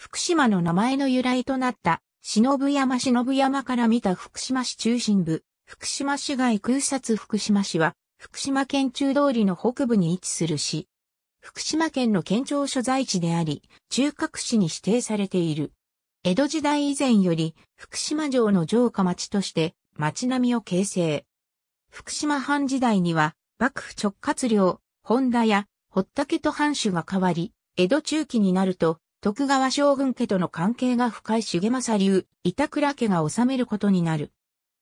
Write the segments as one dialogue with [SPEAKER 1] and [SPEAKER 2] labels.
[SPEAKER 1] 福島の名前の由来となった、忍山忍山から見た福島市中心部、福島市街空撮福島市は、福島県中通りの北部に位置する市。福島県の県庁所在地であり、中核市に指定されている。江戸時代以前より、福島城の城下町として、町並みを形成。福島藩時代には、幕府直轄領、本田や、堀家と藩主が変わり、江戸中期になると、徳川将軍家との関係が深い重政流、板倉家が治めることになる。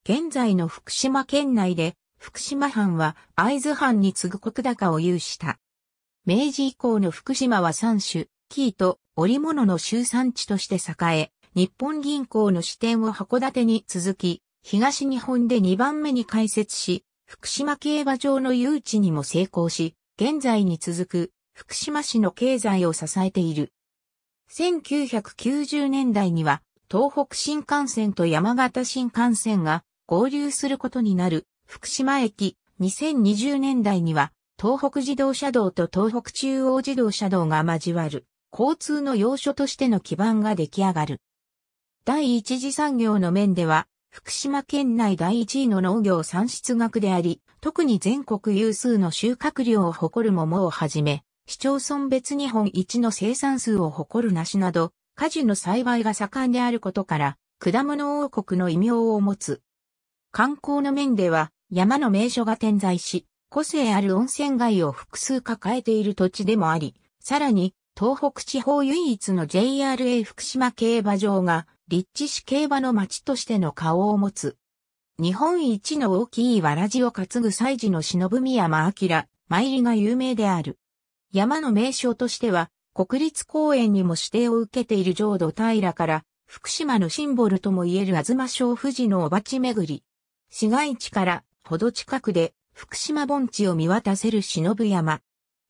[SPEAKER 1] 現在の福島県内で、福島藩は会津藩に次ぐ国高を有した。明治以降の福島は三種、生と織物の集産地として栄え、日本銀行の支店を函館に続き、東日本で2番目に開設し、福島競馬場の誘致にも成功し、現在に続く福島市の経済を支えている。1990年代には東北新幹線と山形新幹線が合流することになる福島駅。2020年代には東北自動車道と東北中央自動車道が交わる交通の要所としての基盤が出来上がる。第一次産業の面では福島県内第一位の農業産出額であり、特に全国有数の収穫量を誇る桃をはじめ、市町村別日本一の生産数を誇る梨など、果樹の栽培が盛んであることから、果物王国の異名を持つ。観光の面では、山の名所が点在し、個性ある温泉街を複数抱えている土地でもあり、さらに、東北地方唯一の JRA 福島競馬場が、立地市競馬の町としての顔を持つ。日本一の大きいわらじを担ぐ祭事の忍宮真明、参りが有名である。山の名称としては、国立公園にも指定を受けている浄土平から、福島のシンボルとも言える吾妻小富士の御鉢巡り。市街地からほど近くで福島盆地を見渡せる忍山。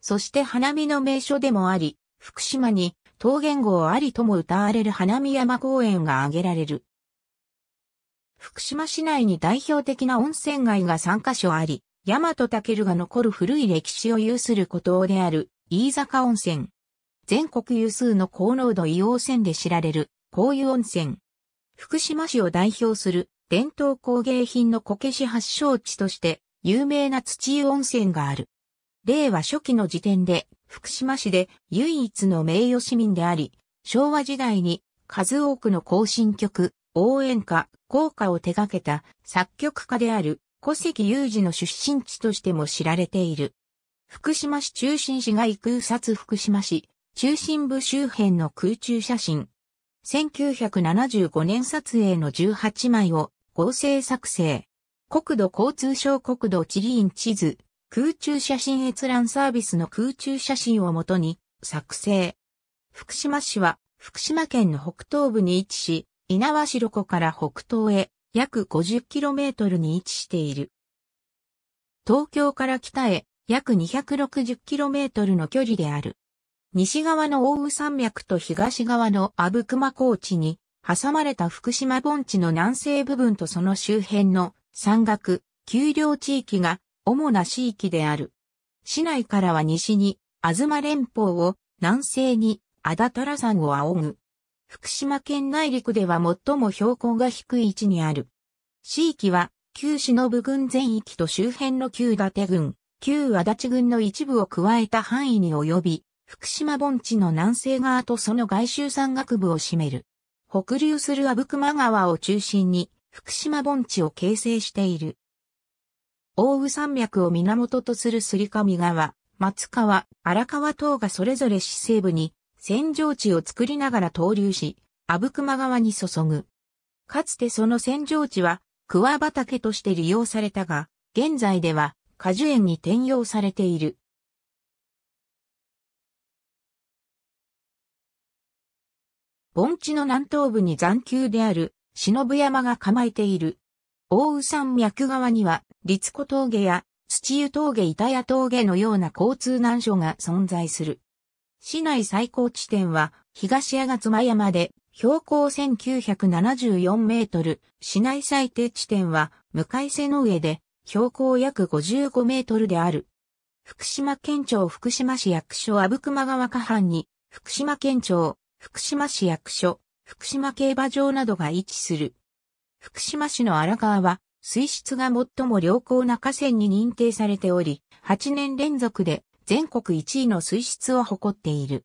[SPEAKER 1] そして花見の名所でもあり、福島に桃源郷ありとも歌われる花見山公園が挙げられる。福島市内に代表的な温泉街が3カ所あり、大和健が残る古い歴史を有する孤島である飯坂温泉。全国有数の高濃度硫黄泉で知られる高湯温泉。福島市を代表する伝統工芸品のこけし発祥地として有名な土湯温泉がある。令和初期の時点で福島市で唯一の名誉市民であり、昭和時代に数多くの行進曲、応援歌、校歌を手掛けた作曲家である古関有事の出身地としても知られている。福島市中心市街空撮福島市中心部周辺の空中写真。1975年撮影の18枚を合成作成。国土交通省国土地理院地図、空中写真閲覧サービスの空中写真をもとに作成。福島市は福島県の北東部に位置し、猪苗代湖から北東へ約 50km に位置している。東京から北へ約 260km の距離である。西側の奥羽山脈と東側の阿武隈高地に挟まれた福島盆地の南西部分とその周辺の山岳、丘陵地域が主な地域である。市内からは西に、吾妻連峰を、南西に、安達太良山を仰ぐ。福島県内陸では最も標高が低い位置にある。地域は、旧忍郡全域と周辺の旧伊達郡、旧足立郡の一部を加えた範囲に及び、福島盆地の南西側とその外周山岳部を占める。北流する阿武隈川を中心に、福島盆地を形成している。大宇山脈を源とするすりみ川、松川、荒川等がそれぞれ市西部に、扇状地を作りながら投流し、阿武隈川に注ぐ。かつてその扇状地は、桑畑として利用されたが、現在では果樹園に転用されている。盆地の南東部に残丘である忍山が構えている。大宇山脈側には、立子峠や土湯峠板谷峠のような交通難所が存在する。市内最高地点は東吾妻山で標高1974メートル、市内最低地点は向瀬の上で標高約55メートルである。福島県庁福島市役所阿武隈川下半に福島県庁、福島市役所、福島競馬場などが位置する。福島市の荒川は水質が最も良好な河川に認定されており、8年連続で全国1位の水質を誇っている。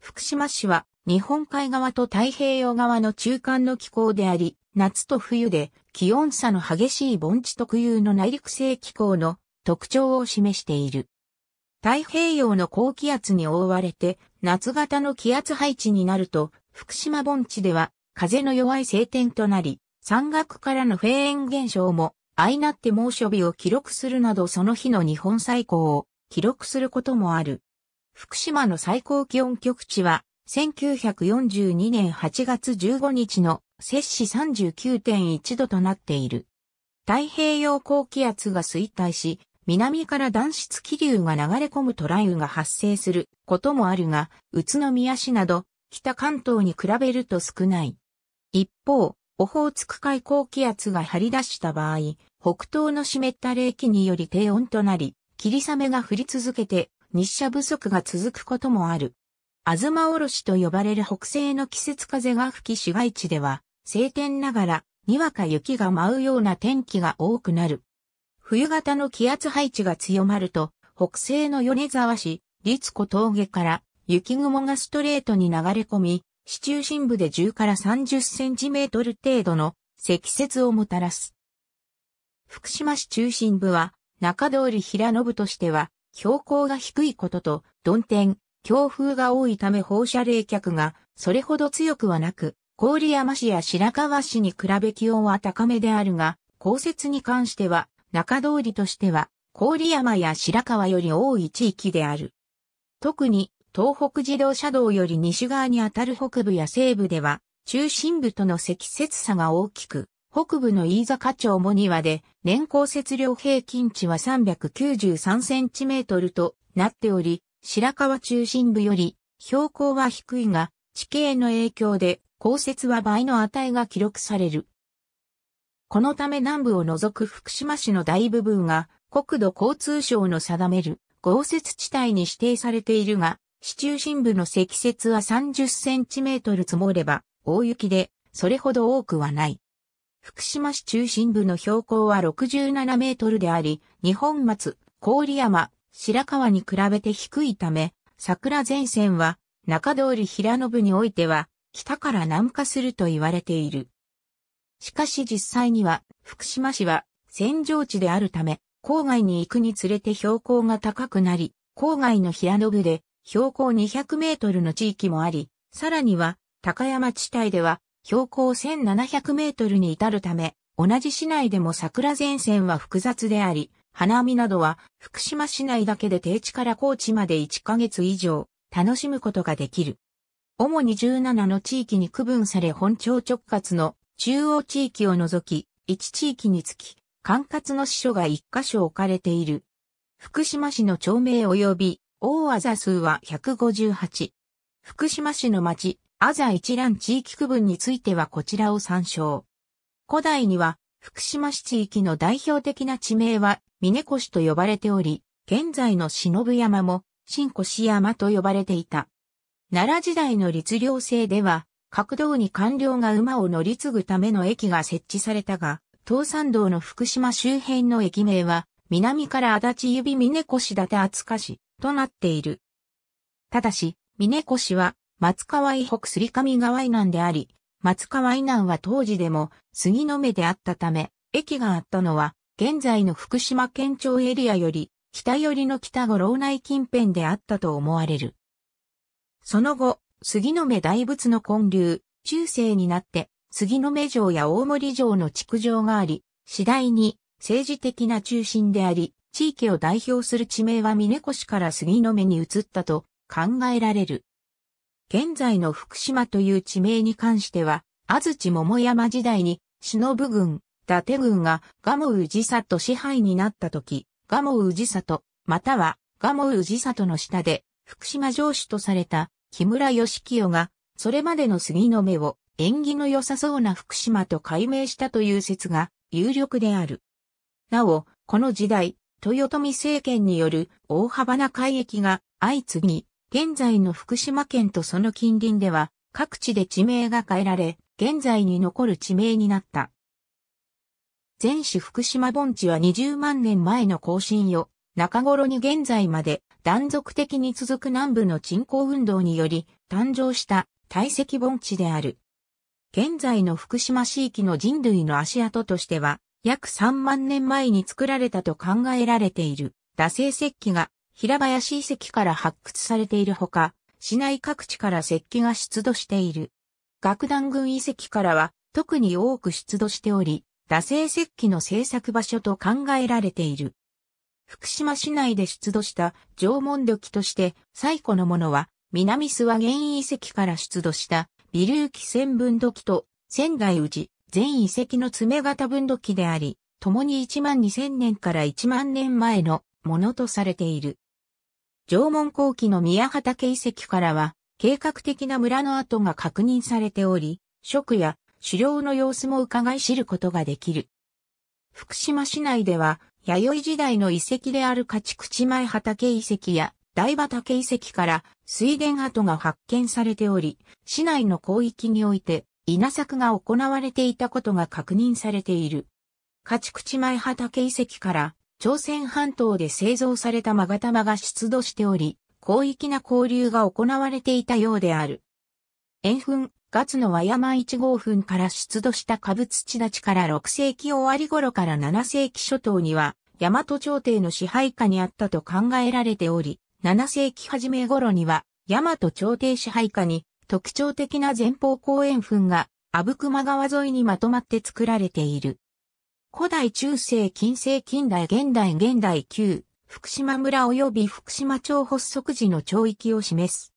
[SPEAKER 1] 福島市は日本海側と太平洋側の中間の気候であり、夏と冬で気温差の激しい盆地特有の内陸性気候の特徴を示している。太平洋の高気圧に覆われて夏型の気圧配置になると福島盆地では風の弱い晴天となり山岳からのフェーン現象も相なって猛暑日を記録するなどその日の日本最高を記録することもある。福島の最高気温局地は、1942年8月15日の摂氏39.1度となっている。太平洋高気圧が衰退し、南から暖湿気流が流れ込むトライウが発生することもあるが、宇都宮市など北関東に比べると少ない。一方、オホーツク海高気圧が張り出した場合、北東の湿った冷気により低温となり、霧雨が降り続けて日射不足が続くこともある。あずまおろしと呼ばれる北西の季節風が吹き市街地では、晴天ながら、にわか雪が舞うような天気が多くなる。冬型の気圧配置が強まると、北西の米沢市、立子峠から雪雲がストレートに流れ込み、市中心部で10から30センチメートル程度の積雪をもたらす。福島市中心部は中通り平信としては、標高が低いことと、鈍天、強風が多いため放射冷却がそれほど強くはなく、郡山市や白河市に比べ気温は高めであるが、降雪に関しては、中通りとしては、郡山や白河より多い地域である。特に、東北自動車道より西側にあたる北部や西部では、中心部との積雪差が大きく、北部の飯坂町も庭で年降雪量平均値は393センチメートルとなっており、白川中心部より標高は低いが、地形の影響で降雪は倍の値が記録される。このため南部を除く福島市の大部分が国土交通省の定める豪雪地帯に指定されているが、市中心部の積雪は30センチメートル積もれば大雪でそれほど多くはない。福島市中心部の標高は67メートルであり、日本松、郡山、白川に比べて低いため、桜前線は中通り平野部においては北から南下すると言われている。しかし実際には福島市は戦状地であるため、郊外に行くにつれて標高が高くなり、郊外の平野部で標高200メートルの地域もあり、さらには高山地帯では標高1700メートルに至るため、同じ市内でも桜前線は複雑であり、花見などは福島市内だけで低地から高地まで1ヶ月以上楽しむことができる。主に17の地域に区分され本町直轄の中央地域を除き、1地域につき、管轄の支所が1箇所置かれている。福島市の町名及び、大技数は158。福島市の町、アザ一覧地域区分についてはこちらを参照。古代には、福島市地域の代表的な地名は、峰越と呼ばれており、現在の忍山も、新越山と呼ばれていた。奈良時代の律令制では、各道に官僚が馬を乗り継ぐための駅が設置されたが、東山道の福島周辺の駅名は、南から足立指峰越立厚賀市となっている。ただし、峰越は松川以北すり上川以南であり、松川以南は当時でも杉の目であったため、駅があったのは、現在の福島県庁エリアより、北寄りの北五郎内近辺であったと思われる。その後、杉の目大仏の建立、中世になって、杉の目城や大森城の築城があり、次第に政治的な中心であり、地域を代表する地名は峰越から杉の目に移ったと考えられる。現在の福島という地名に関しては、安土桃山時代に、忍軍、伊達軍が蒲生氏里支配になった時、蒲生氏里、または蒲生氏里の下で、福島城主とされた木村義清が、それまでの杉の目を縁起の良さそうな福島と改名したという説が有力である。なお、この時代、豊臣政権による大幅な改易が相次ぎ、現在の福島県とその近隣では、各地で地名が変えられ、現在に残る地名になった。前市福島盆地は20万年前の更新よ、中頃に現在まで断続的に続く南部の人荒運動により誕生した堆積盆地である。現在の福島地域の人類の足跡としては、約3万年前に作られたと考えられている、惰性石器が平林遺跡から発掘されているほか、市内各地から石器が出土している。楽団群遺跡からは特に多く出土しており、打製石器の製作場所と考えられている。福島市内で出土した縄文土器として最古のものは南諏訪原遺跡から出土した微粒器千分土器と仙台氏全遺跡の爪型分土器であり、共に1万2000年から1万年前のものとされている。縄文後期の宮畑遺跡からは、計画的な村の跡が確認されており、食や狩猟の様子も伺い知ることができる。福島市内では、弥生時代の遺跡である勝口前畑遺跡や大畑遺跡から水田跡が発見されており、市内の広域において稲作が行われていたことが確認されている。勝口前畑遺跡から朝鮮半島で製造されたマガタマが出土しており、広域な交流が行われていたようである。円墳、月の和山1号墳から出土した下仏地立から6世紀終わり頃から7世紀初頭には、大和朝廷の支配下にあったと考えられており、7世紀初め頃には、大和朝廷支配下に特徴的な前方後円墳が、阿武隈川沿いにまとまって作られている。古代中世近世近代現代現代旧、福島村及び福島町発足時の町域を示す。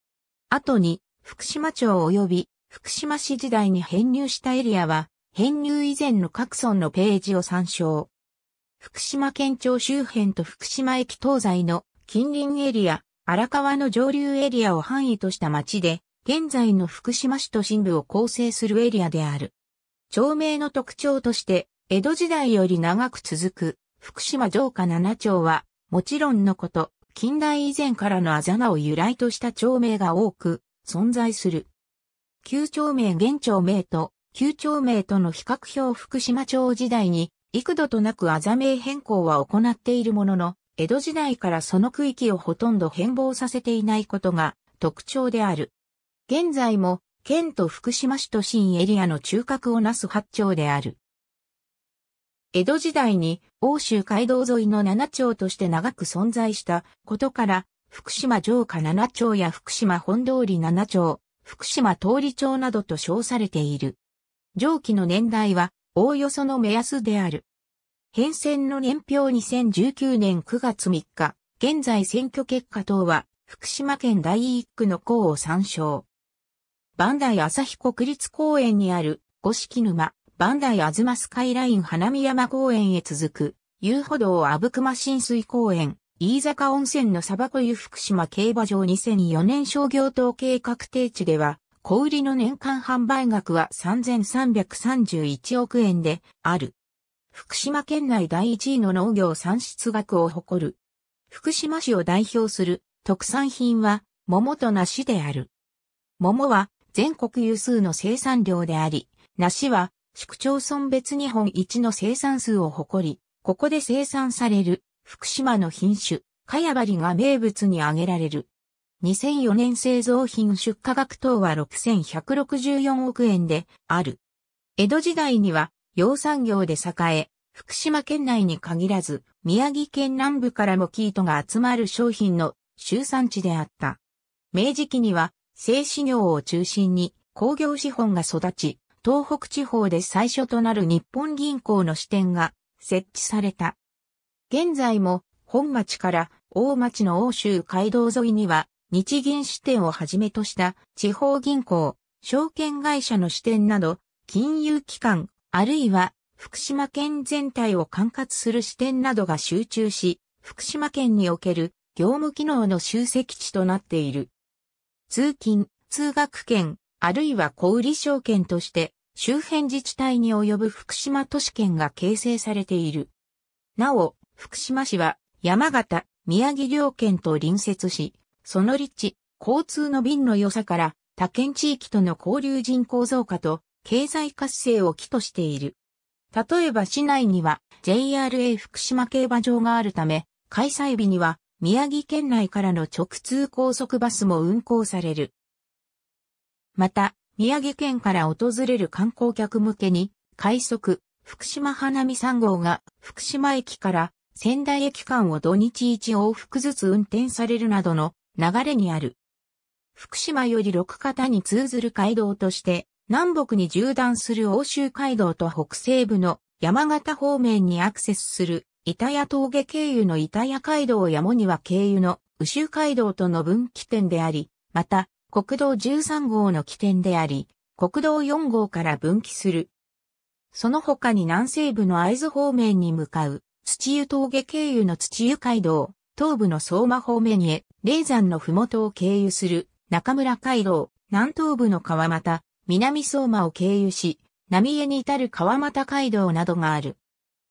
[SPEAKER 1] 後に、福島町及び福島市時代に編入したエリアは、編入以前の各村のページを参照。福島県庁周辺と福島駅東西の近隣エリア、荒川の上流エリアを範囲とした町で、現在の福島市都心部を構成するエリアである。町名の特徴として、江戸時代より長く続く福島城下七町は、もちろんのこと、近代以前からのあざなを由来とした町名が多く存在する。旧町名現町名と旧町名との比較表福島町時代に幾度となくあざ名変更は行っているものの、江戸時代からその区域をほとんど変貌させていないことが特徴である。現在も県と福島市都心エリアの中核をなす八町である。江戸時代に欧州街道沿いの七町として長く存在したことから、福島城下七町や福島本通り七町、福島通り町などと称されている。上記の年代は、おおよその目安である。変遷の年表2019年9月3日、現在選挙結果等は、福島県第一区の項を参照。万代朝日国立公園にある五色沼、バンダイアズマスカイライン花見山公園へ続く、遊歩道阿武隈浸水公園、飯坂温泉の砂漠湯福島競馬場2004年商業統計確定値では、小売りの年間販売額は3331億円である。福島県内第1位の農業産出額を誇る。福島市を代表する特産品は桃と梨である。桃は全国有数の生産量であり、梨は市区町村別日本一の生産数を誇り、ここで生産される福島の品種、かやばりが名物に挙げられる。2004年製造品出荷額等は6164億円である。江戸時代には養産業で栄え、福島県内に限らず、宮城県南部からも生糸が集まる商品の集産地であった。明治期には製糸業を中心に工業資本が育ち、東北地方で最初となる日本銀行の支店が設置された。現在も本町から大町の欧州街道沿いには日銀支店をはじめとした地方銀行、証券会社の支店など金融機関あるいは福島県全体を管轄する支店などが集中し、福島県における業務機能の集積地となっている。通勤、通学圏、あるいは小売証券として、周辺自治体に及ぶ福島都市圏が形成されている。なお、福島市は山形、宮城両県と隣接し、その立地、交通の便の良さから他県地域との交流人口増加と経済活性を起としている。例えば市内には JRA 福島競馬場があるため、開催日には宮城県内からの直通高速バスも運行される。また、宮城県から訪れる観光客向けに、快速、福島花見3号が福島駅から仙台駅間を土日1往復ずつ運転されるなどの流れにある。福島より六方に通ずる街道として、南北に縦断する欧州街道と北西部の山形方面にアクセスする、板谷峠経由の板谷街道やもには経由の宇州街道との分岐点であり、また、国道13号の起点であり、国道4号から分岐する。その他に南西部の会津方面に向かう、土湯峠経由の土湯街道、東部の相馬方面へ、霊山の麓を経由する中村街道、南東部の川又、南相馬を経由し、浪江に至る川又街道などがある。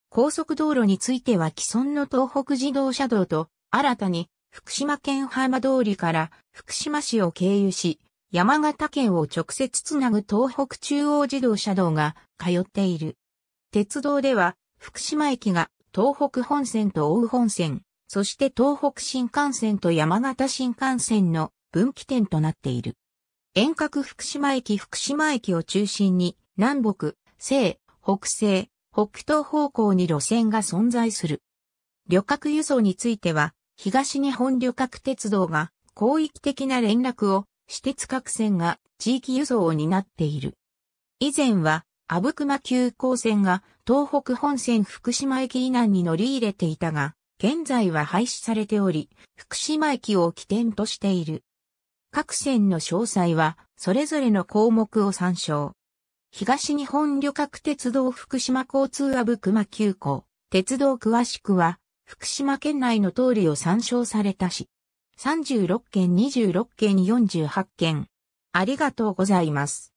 [SPEAKER 1] 高速道路については既存の東北自動車道と、新たに福島県浜通りから福島市を経由し、山形県を直接つなぐ東北中央自動車道が通っている。鉄道では、福島駅が東北本線と奥羽本線、そして東北新幹線と山形新幹線の分岐点となっている。遠隔福島駅福島駅を中心に南北、西、北西、北東方向に路線が存在する。旅客輸送については東日本旅客鉄道が広域的な連絡を、私鉄各線が地域輸送を担っている。以前は、阿武隈急行線が東北本線福島駅以南に乗り入れていたが、現在は廃止されており、福島駅を起点としている。各線の詳細は、それぞれの項目を参照。東日本旅客鉄道福島交通阿武隈急行、鉄道詳しくは、福島県内の通りを参照されたし、36件26件48件。ありがとうございます。